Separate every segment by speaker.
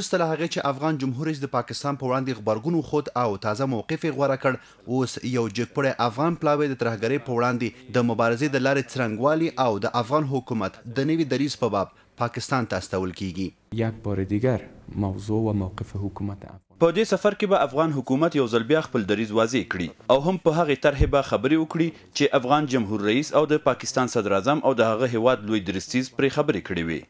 Speaker 1: وروسته له هغې چې افغان جمهور رئیس د پاکستان په وړاندې غبرګون وښود او تازه موقف یې غوره کړ اوس یو جګ پړی افغان پلاوی د ترهګرۍ په وړاندې د مبارزې د لارې څرنګوالي او د افغان حکومت د نوي دریځ په باب پاکستان ته استول کیږي یک بار دیگر موضوع و موقف حکومت افغان
Speaker 2: په دې سفر کې به افغان حکومت یو ځل بیا خپل دریځ واضح کړي او هم په هغې طرحې به خبرې وکړي چې افغان جمهور رئیس او د پاکستان صدراعظم او د هغه هیواد لوی درستیز پرې خبرې کړې وي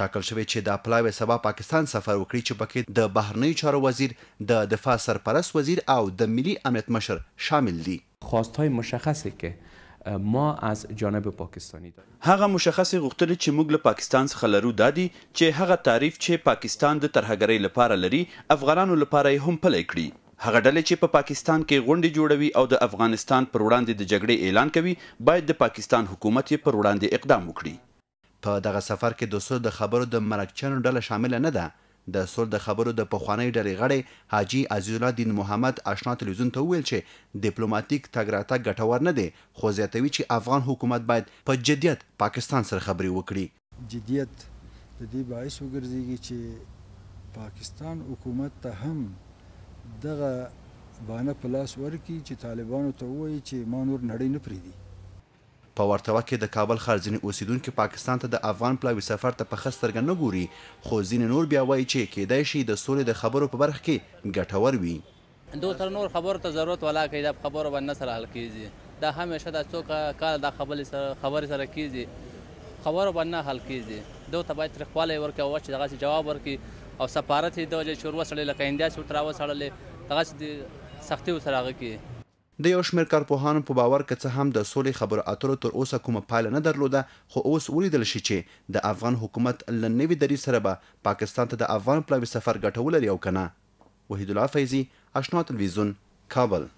Speaker 1: ټاکل شوی چې د پلاوی سبا پاکستان سفر وکړي چې پکې د بهرنیو چارو وزیر د دفاع سرپرست وزیر او د ملي امنیت مشر شامل دي خواستهای مشخصه که ما از جانب پاکستانی داریم
Speaker 2: هغه مشخص غوښتل چې موږ له پاکستان څخه لرو دادی چې هغه تعریف چې پاکستان د ترهګرۍ لپاره لري افغانانو لپاره هم پلی کړی هغه ډلې چې په پا پاکستان کې غونډې جوړوي او د افغانستان پر وړاندې د جګړې اعلان کوي باید د پاکستان حکومت پر وړاندې
Speaker 1: اقدام وکړي په دغه سفر کې د سول د خبرو د مرکچنو ډله شامل نه ده د سول د خبرو د پخوانی ډلې غړی حاجی عزیز الله دین محمد آشنا تلویزیون ته ویل چې ډیپلوماټیک تګ راتګ ګټور نه دی خو زیاتوي چې افغان حکومت باید په جدیت پاکستان سره خبرې وکړي
Speaker 3: جدیت د دې باعث وګرځيږي چې پاکستان حکومت ته هم دغه بانه پلاس ورکی چې طالبانو ته وایي چې ما نور نړۍ نه پریدي
Speaker 1: په ورته وخت کې د کابل خارجني اوسیدونکو پاکستان ته د افغان پلاوي سفر ته په خسترګ نه ګوري خو ځین نور بیا وایي چې کېدای شي د سولې د خبرو په برخه کې ګټور وي
Speaker 4: دوه تر نور خبرو ته ضرورت ولا کوي د خبرو باندې سره حل کیږي دا همیشه د څوک کال د خبرې سره خبرې سره کیږي خبرو باندې حل کیږي دوه تبعید ترخواله ورکه او چې دغه جواب ورکي او سفارت د شوروا سره لکه اندیا شو تراو سره لکه دغه سختي وسره هغه کې
Speaker 1: د یو شمېر کارپوهانو په باور که څه هم د سولې خبرو اترو تر اوسه کومه پایله نه درلوده خو اوس ولیدل شي چې د افغان حکومت له نوي دریځ سره به پاکستان ته د افغان
Speaker 3: پلاوي سفر ګټول لري او که نه وحیدالله فیضي اشنا تلویزیون کابل